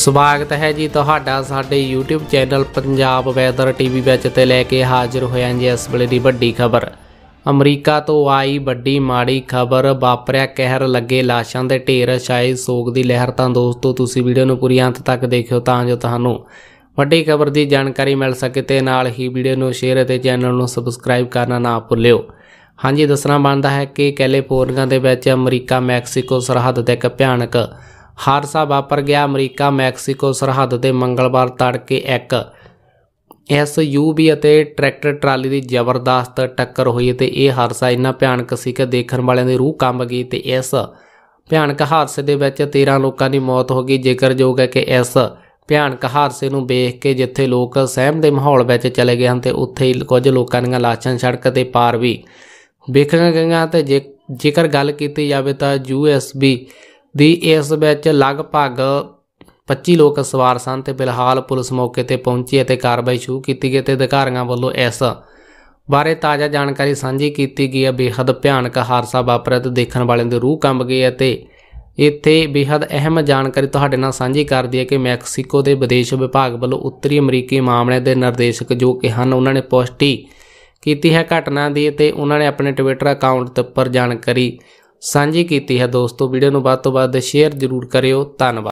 ਸਵਾਗਤ ਹੈ ਜੀ ਤੁਹਾਡਾ ਸਾਡੇ YouTube channel Punjab weather TV ਵਿੱਚ ਤੇ ਲੈ ਕੇ ਹਾਜ਼ਰ ਹੋਇਆ ਜੀ ਇਸ ਵੇਲੇ ਦੀ ਵੱਡੀ ਖਬਰ ਅਮਰੀਕਾ ਤੋਂ ਆਈ ਵੱਡੀ ਮਾੜੀ ਖਬਰ ਵਾਪਰਿਆ ਕਹਿਰ ਲੱਗੇ ਲਾਸ਼ਾਂ ਦੇ ਢੇਰ ਛਾਏ ਸੋਗ ਦੀ ਲਹਿਰ ਤਾਂ ਦੋਸਤੋ ਤੁਸੀਂ ਵੀਡੀਓ ਨੂੰ ਪੂਰੀ ਅੰਤ ਤੱਕ ਦੇਖਿਓ ਤਾਂ ਜੋ ਤੁਹਾਨੂੰ ਵੱਡੀ ਖਬਰ ਦੀ ਜਾਣਕਾਰੀ ਮਿਲ ਸਕੇ ਤੇ ਨਾਲ ਹੀ ਵੀਡੀਓ ਨੂੰ ਸ਼ੇਅਰ ਅਤੇ ਚੈਨਲ ਨੂੰ ਸਬਸਕ੍ਰਾਈਬ ਕਰਨਾ ਨਾ ਭੁੱਲਿਓ ਹਾਂਜੀ ਦੱਸਣਾ ਬਣਦਾ ਹੈ ਕਿ ਕੈਲੀਫੋਰਨੀਆ ਦੇ ਵਿੱਚ ਅਮਰੀਕਾ ਮੈਕਸੀਕੋ ਸਰਹੱਦ ਤੇ ਇੱਕ ਭਿਆਨਕ ਹਾਦਸਾ ਵਾਪਰ ਗਿਆ ਅਮਰੀਕਾ ਮੈਕਸੀਕੋ ਸਰਹੱਦ ਤੇ ਮੰਗਲਵਾਰ ਤੜਕੇ ਇੱਕ ਐਸਯੂਵੀ ਅਤੇ ਟਰੈਕਟਰ ਟਰਾਲੀ ਦੀ ਜ਼ਬਰਦਸਤ ਟੱਕਰ ਹੋਈ ਤੇ ਇਹ ਹਾਦਸਾ ਇੰਨਾ ਭਿਆਨਕ ਸੀ ਕਿ ਦੇਖਣ ਵਾਲਿਆਂ ਦੀ ਰੂਹ ਕੰਬ ਗਈ ਤੇ ਇਸ ਭਿਆਨਕ ਹਾਦਸੇ ਦੇ ਵਿੱਚ 13 ਲੋਕਾਂ ਦੀ ਮੌਤ ਹੋ ਗਈ ਜੋਗ ਹੈ ਕਿ ਇਸ ਭਿਆਨਕ ਹਾਦਸੇ ਨੂੰ ਵੇਖ ਕੇ ਜਿੱਥੇ ਲੋਕ ਸਹਿਮ ਦੇ ਮਾਹੌਲ ਵਿੱਚ ਚਲੇ ਗਏ ਹਨ ਤੇ ਉੱਥੇ ਹੀ ਕੁਝ ਲੋਕਾਂ ਦੀਆਂ ਲਾਸ਼ਾਂ ਸੜਕ ਤੇ ਪਾਰ ਵੀ ਵੇਖੀਆਂ ਗਈਆਂ ਤੇ ਜੇਕਰ ਗੱਲ ਕੀਤੀ ਜਾਵੇ ਤਾਂ ਯੂਐਸਬੀ ਦੀ ਇਸ ਵਿੱਚ ਲਗਭਗ 25 ਲੋਕ ਸਵਾਰ ਸਨ ਤੇ ਬਿਲਹਾਲ ਪੁਲਿਸ ਮੌਕੇ ਤੇ ਪਹੁੰਚੀ ਅਤੇ ਕਾਰਵਾਈ ਸ਼ੁਰੂ ਕੀਤੀ ਗਈ ਤੇ ਅਧਿਕਾਰੀਆਂ ਵੱਲੋਂ ਇਸ ਬਾਰੇ ਤਾਜ਼ਾ ਜਾਣਕਾਰੀ ਸਾਂਝੀ ਕੀਤੀ ਗਈ ਹੈ ਬੇहद ਭਿਆਨਕ ਹਾਦਸਾ ਵਾਪਰਿਆ ਤੇ ਦੇਖਣ ਵਾਲਿਆਂ ਦੇ ਰੂਹ ਕੰਬ ਗਏ ਅਤੇ ਇੱਥੇ ਬੇहद ਅਹਿਮ ਜਾਣਕਾਰੀ ਤੁਹਾਡੇ ਨਾਲ ਸਾਂਝੀ ਕਰਦੀ ਹੈ ਕਿ ਮੈਕਸੀਕੋ ਦੇ ਵਿਦੇਸ਼ ਵਿਭਾਗ ਵੱਲੋਂ ਉੱਤਰੀ ਅਮਰੀਕੀ ਮਾਮਲੇ ਦੇ ਨਿਰਦੇਸ਼ਕ ਜੋ ਕਿ ਹਨ ਉਹਨਾਂ ਨੇ ਪੁਸ਼ਟੀ ਕੀਤੀ ਹੈ ਘਟਨਾ ਦੀ ਤੇ ਉਹਨਾਂ ਨੇ ਆਪਣੇ ਟਵਿੱਟਰ ਅਕਾਊਂਟ ਉੱਪਰ ਜਾਣਕਾਰੀ ਸਾਂਝੀ ਕੀਤੀ ਹੈ ਦੋਸਤੋ ਵੀਡੀਓ ਨੂੰ ਵੱਧ ਤੋਂ ਵੱਧ ਸ਼ੇਅਰ ਜ਼ਰੂਰ ਕਰਿਓ ਧੰਨਵਾਦ